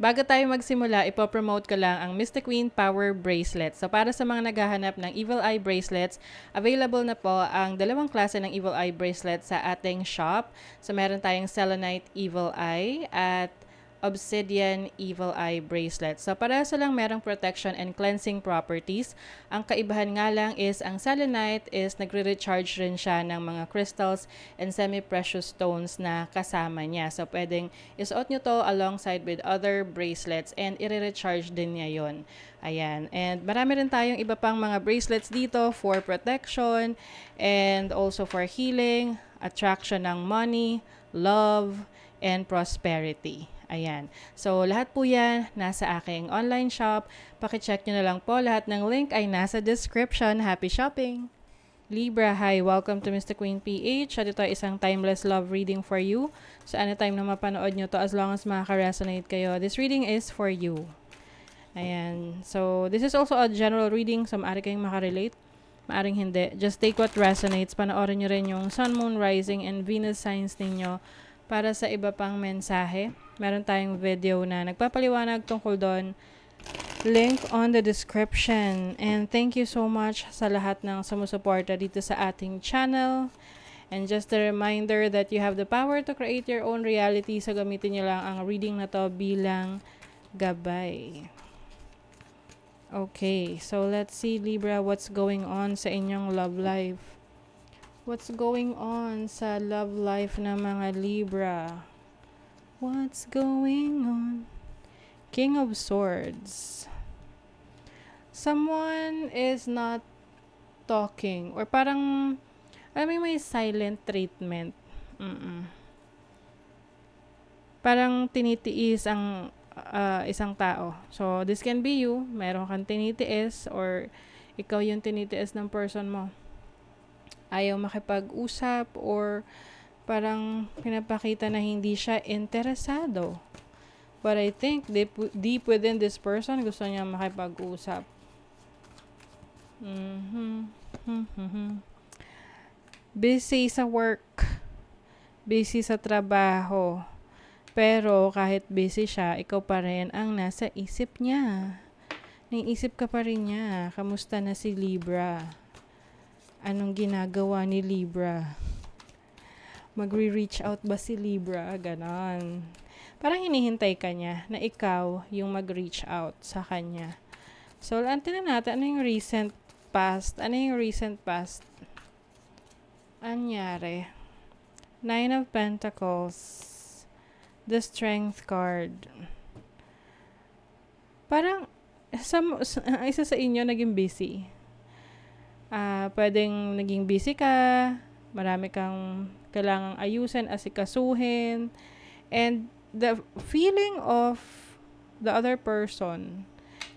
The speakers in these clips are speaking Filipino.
Bago tayo magsimula, ipopromote ko lang ang Mystic Queen Power Bracelet. So para sa mga naghahanap ng Evil Eye Bracelets, available na po ang dalawang klase ng Evil Eye Bracelet sa ating shop. So meron tayong Selenite Evil Eye at Obsidian Evil Eye Bracelet. So para sa lang merong protection and cleansing properties. Ang kaibahan nga lang is ang selenite is nagre-recharge rin siya ng mga crystals and semi-precious stones na kasama niya. So pwedeng isuot nyo to alongside with other bracelets and i-recharge din niya yon. Ayan. And marami rin tayong iba pang mga bracelets dito for protection and also for healing, attraction ng money, love, and prosperity. Ayan. So, lahat po yan nasa aking online shop. Pakicheck nyo na lang po. Lahat ng link ay nasa description. Happy shopping! Libra, hi! Welcome to Mr. Queen PH. At ito ay isang timeless love reading for you. So, anytime na mapanood nyo to, as long as makaka-resonate kayo, this reading is for you. Ayan. So, this is also a general reading. So, maaari kayong makarelate. Maaring hindi. Just take what resonates. Panoorin nyo rin yung Sun, Moon, Rising, and Venus signs ninyo para sa iba pang mensahe. Meron tayong video na nagpapaliwanag tungkol doon. Link on the description. And thank you so much sa lahat ng sumusuporta dito sa ating channel. And just a reminder that you have the power to create your own reality. So gamitin nyo lang ang reading na to bilang gabay. Okay, so let's see Libra what's going on sa inyong love life. What's going on sa love life ng mga Libra? What's going on? King of Swords. Someone is not talking or parang alam mo may silent treatment. Mm-mm. Parang tinitiis ang uh, isang tao. So, this can be you. Meron kang tinitiis or ikaw yung tinitiis ng person mo ayaw makipag-usap or parang pinapakita na hindi siya interesado. But I think deep, deep within this person, gusto niya makipag-usap. Mm-hmm. mm-hmm. Busy sa work. Busy sa trabaho. Pero kahit busy siya, ikaw pa rin ang nasa isip niya. Naiisip ka pa rin niya. Kamusta na si Libra? anong ginagawa ni Libra. Magre-reach out ba si Libra? Ganon. Parang hinihintay ka niya na ikaw yung mag-reach out sa kanya. So, antin na natin ano yung recent past. Ano yung recent past? Anyari. Nine of Pentacles. The Strength card. Parang, sa, isa sa inyo naging busy Uh, pwedeng naging busy ka, marami kang kailangang ayusin, asikasuhin, and the feeling of the other person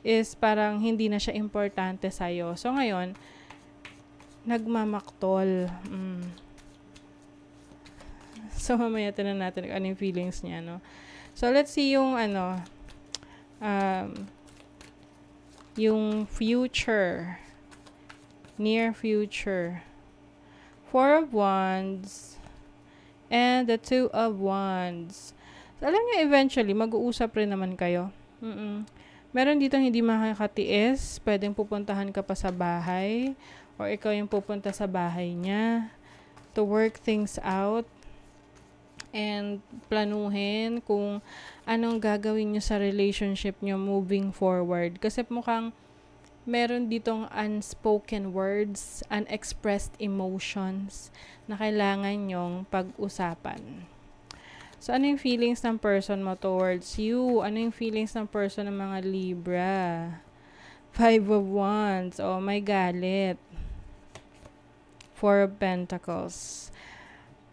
is parang hindi na siya importante sa'yo. So, ngayon, nagmamaktol. Mm. So, mamaya tinan natin ano yung feelings niya, no? So, let's see yung ano, um, yung future near future. Four of Wands and the Two of Wands. So, alam niyo, eventually, mag-uusap rin naman kayo. Mm-mm. Meron dito hindi makakatiis, pwedeng pupuntahan ka pa sa bahay or ikaw yung pupunta sa bahay niya to work things out and planuhin kung anong gagawin niyo sa relationship niyo moving forward. Kasi mukhang meron ditong unspoken words, unexpressed emotions na kailangan nyong pag-usapan. So, ano yung feelings ng person mo towards you? Ano yung feelings ng person ng mga Libra? Five of Wands. Oh, my galit. Four of Pentacles.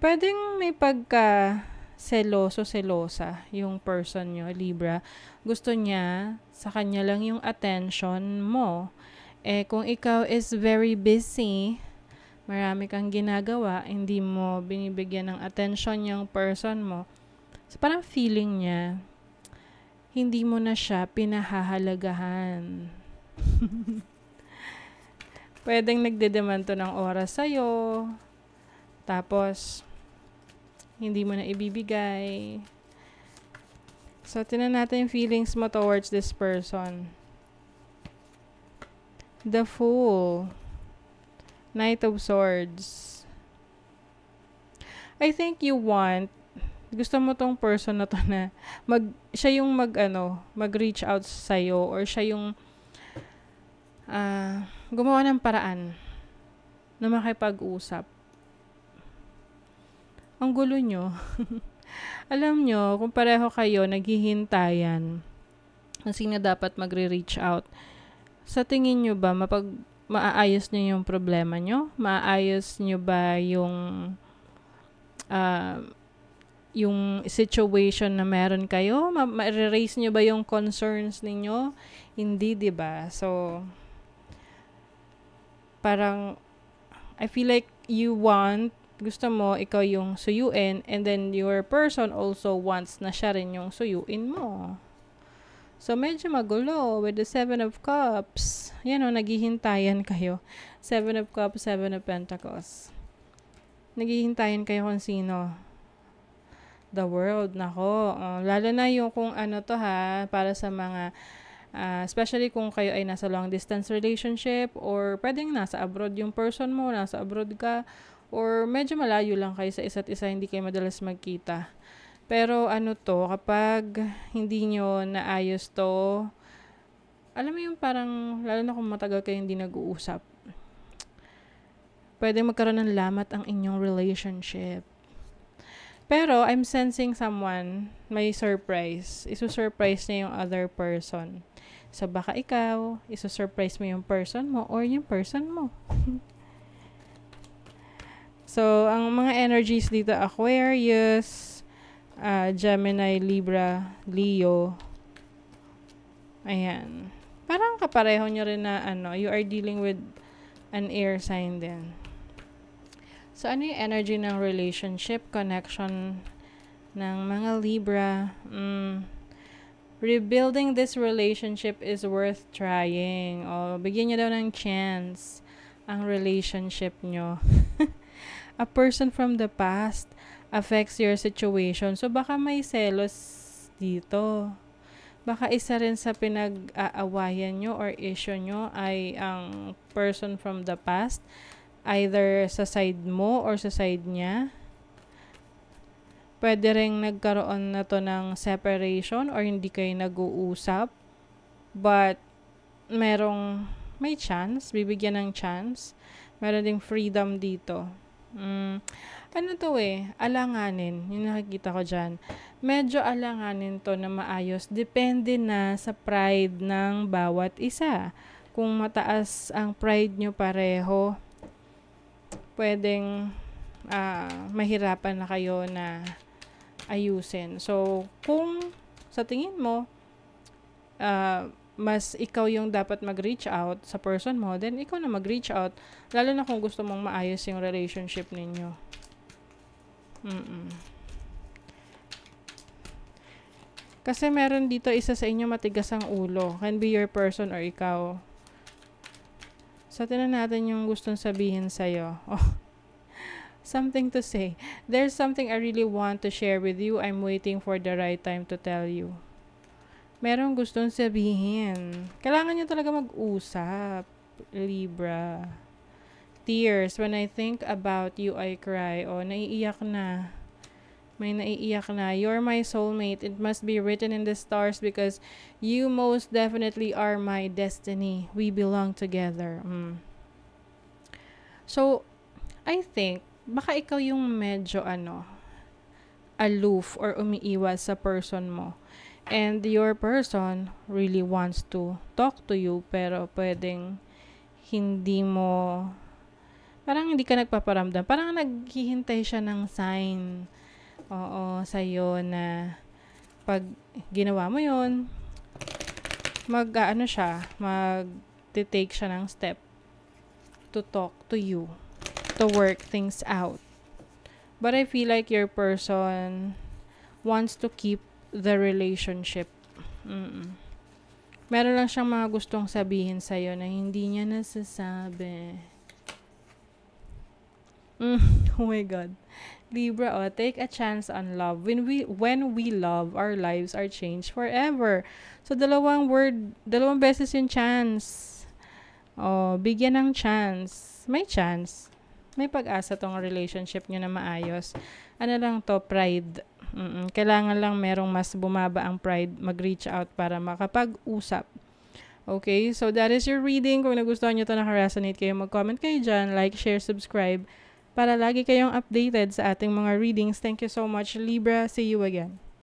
Pwedeng may pagka seloso, selosa yung person nyo, Libra. Gusto niya, sa kanya lang yung attention mo. Eh, kung ikaw is very busy, marami kang ginagawa, hindi mo binibigyan ng attention yung person mo, so parang feeling niya, hindi mo na siya pinahahalagahan. Pwedeng nagdedemanto ng oras sa'yo, tapos, hindi mo na ibibigay. So, tinan natin yung feelings mo towards this person. The Fool. Knight of Swords. I think you want, gusto mo tong person na to na, mag, siya yung mag, ano, mag-reach out sa'yo or siya yung uh, gumawa ng paraan na makipag-usap ang gulo nyo. Alam nyo, kung pareho kayo, naghihintayan, kasi na dapat magre-reach out. Sa tingin nyo ba, mapag, maaayos nyo yung problema nyo? Maaayos nyo ba yung, uh, yung situation na meron kayo? Ma-raise ma- nyo ba yung concerns ninyo? Hindi, di ba? So, parang, I feel like you want gusto mo ikaw yung suyuin and then your person also wants na siya rin yung suyuin mo. So, medyo magulo with the Seven of Cups. Yan o, naghihintayan kayo. Seven of Cups, Seven of Pentacles. Naghihintayan kayo kung sino. The world, nako. Uh, lalo na yung kung ano to ha, para sa mga, uh, especially kung kayo ay nasa long distance relationship or pwedeng nasa abroad yung person mo, nasa abroad ka or medyo malayo lang kayo sa isa't isa, hindi kayo madalas magkita. Pero ano to, kapag hindi nyo naayos to, alam mo yung parang, lalo na kung matagal kayo hindi nag-uusap, pwede magkaroon ng lamat ang inyong relationship. Pero I'm sensing someone may surprise. Isusurprise niya yung other person. So baka ikaw, isusurprise mo yung person mo or yung person mo. So, ang mga energies dito, Aquarius, uh, Gemini, Libra, Leo. Ayan. Parang kapareho nyo rin na, ano, you are dealing with an air sign din. So, ano yung energy ng relationship, connection ng mga Libra? Mm. Rebuilding this relationship is worth trying. O, bigyan nyo daw ng chance ang relationship nyo. a person from the past affects your situation. So, baka may selos dito. Baka isa rin sa pinag-aawayan nyo or issue nyo ay ang person from the past. Either sa side mo or sa side niya. Pwede rin nagkaroon na to ng separation or hindi kayo nag-uusap. But, merong, may chance, bibigyan ng chance. Meron ding freedom dito Mm, ano to eh, alanganin, yung nakikita ko dyan. Medyo alanganin to na maayos, depende na sa pride ng bawat isa. Kung mataas ang pride nyo pareho, pwedeng uh, mahirapan na kayo na ayusin. So, kung sa tingin mo, uh, mas ikaw yung dapat mag-reach out sa person mo, then ikaw na mag-reach out, lalo na kung gusto mong maayos yung relationship ninyo. Mm-mm. Kasi meron dito isa sa inyo matigas ang ulo. Can be your person or ikaw. So, tinan natin yung gustong sabihin sa'yo. Oh. something to say. There's something I really want to share with you. I'm waiting for the right time to tell you merong gustong sabihin. Kailangan nyo talaga mag-usap, Libra. Tears, when I think about you, I cry. O, naiiyak na. May naiiyak na. You're my soulmate. It must be written in the stars because you most definitely are my destiny. We belong together. Mm. So, I think, baka ikaw yung medyo ano, aloof or umiiwas sa person mo and your person really wants to talk to you pero pwedeng hindi mo parang hindi ka nagpaparamdam parang naghihintay siya ng sign oo sa iyo na pag ginawa mo yon mag ano siya mag take siya ng step to talk to you to work things out but I feel like your person wants to keep the relationship. Mm-mm. Meron lang siyang mga gustong sabihin sa iyo na hindi niya nasasabi. Mm, oh my God. Libra, oh, take a chance on love. When we when we love, our lives are changed forever. So dalawang word, dalawang beses yung chance. Oh, bigyan ng chance. May chance. May pag-asa tong relationship niyo na maayos. Ano lang to, pride. Mm-mm. Kailangan lang merong mas bumaba ang pride, mag-reach out para makapag-usap. Okay, so that is your reading. Kung nagustuhan nyo to nakaresonate kayo, mag-comment kayo dyan, like, share, subscribe, para lagi kayong updated sa ating mga readings. Thank you so much, Libra. See you again.